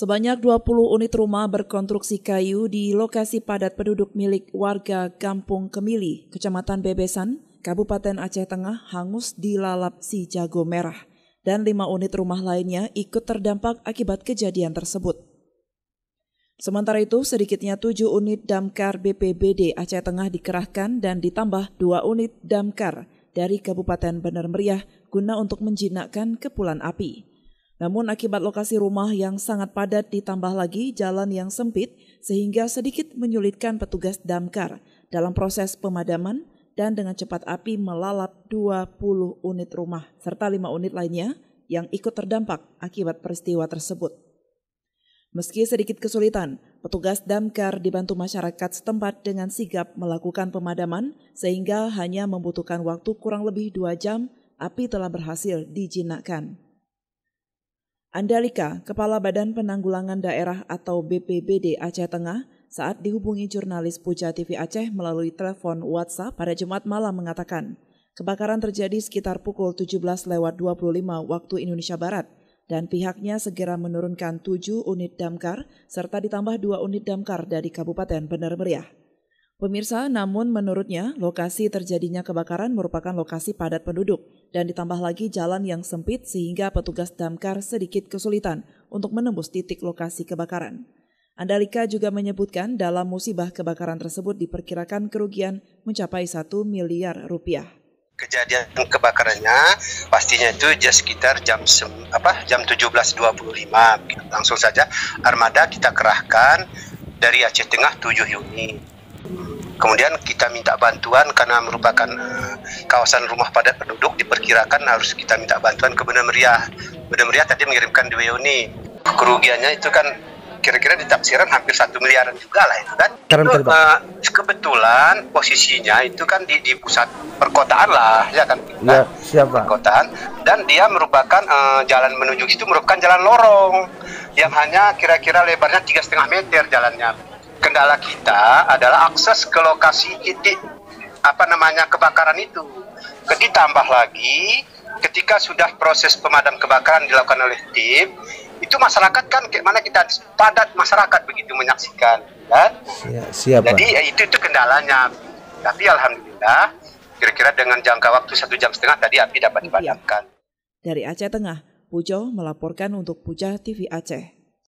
Sebanyak 20 unit rumah berkonstruksi kayu di lokasi padat penduduk milik warga Kampung Kemili, Kecamatan Bebesan, Kabupaten Aceh Tengah hangus dilalap si jago merah dan lima unit rumah lainnya ikut terdampak akibat kejadian tersebut. Sementara itu, sedikitnya tujuh unit damkar BPBD Aceh Tengah dikerahkan dan ditambah dua unit damkar dari Kabupaten Bener Meriah guna untuk menjinakkan kepulan api. Namun akibat lokasi rumah yang sangat padat ditambah lagi jalan yang sempit sehingga sedikit menyulitkan petugas damkar dalam proses pemadaman dan dengan cepat api melalap 20 unit rumah serta 5 unit lainnya yang ikut terdampak akibat peristiwa tersebut. Meski sedikit kesulitan, petugas damkar dibantu masyarakat setempat dengan sigap melakukan pemadaman sehingga hanya membutuhkan waktu kurang lebih dua jam api telah berhasil dijinakkan. Andalika, Kepala Badan Penanggulangan Daerah atau BPBD Aceh Tengah, saat dihubungi jurnalis Puja TV Aceh melalui telepon WhatsApp pada Jumat malam mengatakan, kebakaran terjadi sekitar pukul 17 lewat 25 waktu Indonesia Barat dan pihaknya segera menurunkan 7 unit damkar serta ditambah 2 unit damkar dari Kabupaten Benar Meriah. Pemirsa, namun menurutnya lokasi terjadinya kebakaran merupakan lokasi padat penduduk dan ditambah lagi jalan yang sempit sehingga petugas damkar sedikit kesulitan untuk menembus titik lokasi kebakaran. Andalika juga menyebutkan dalam musibah kebakaran tersebut diperkirakan kerugian mencapai 1 miliar rupiah. Kejadian kebakarannya pastinya itu just sekitar jam apa jam 17.25. Langsung saja armada kita kerahkan dari Aceh Tengah 7 unit Kemudian kita minta bantuan karena merupakan uh, kawasan rumah padat penduduk diperkirakan harus kita minta bantuan ke Benda Meriah. benda Meriah tadi mengirimkan dua uni. Kerugiannya itu kan kira-kira ditaksiran hampir satu miliaran juga lah itu kan. Itu, uh, kebetulan posisinya itu kan di, di pusat perkotaan lah ya kan. Ya, nah, siapa? Perkotaan dan dia merupakan uh, jalan menuju itu merupakan jalan lorong yang hanya kira-kira lebarnya tiga setengah meter jalannya kendala kita adalah akses ke lokasi titik apa namanya kebakaran itu. Jadi tambah lagi ketika sudah proses pemadam kebakaran dilakukan oleh tim, itu masyarakat kan mana kita padat masyarakat begitu menyaksikan kan ya, siap jadi ya, itu itu kendalanya tapi alhamdulillah kira-kira dengan jangka waktu satu jam setengah tadi api dapat iya. dipadamkan dari Aceh Tengah Pujo melaporkan untuk Puja TV Aceh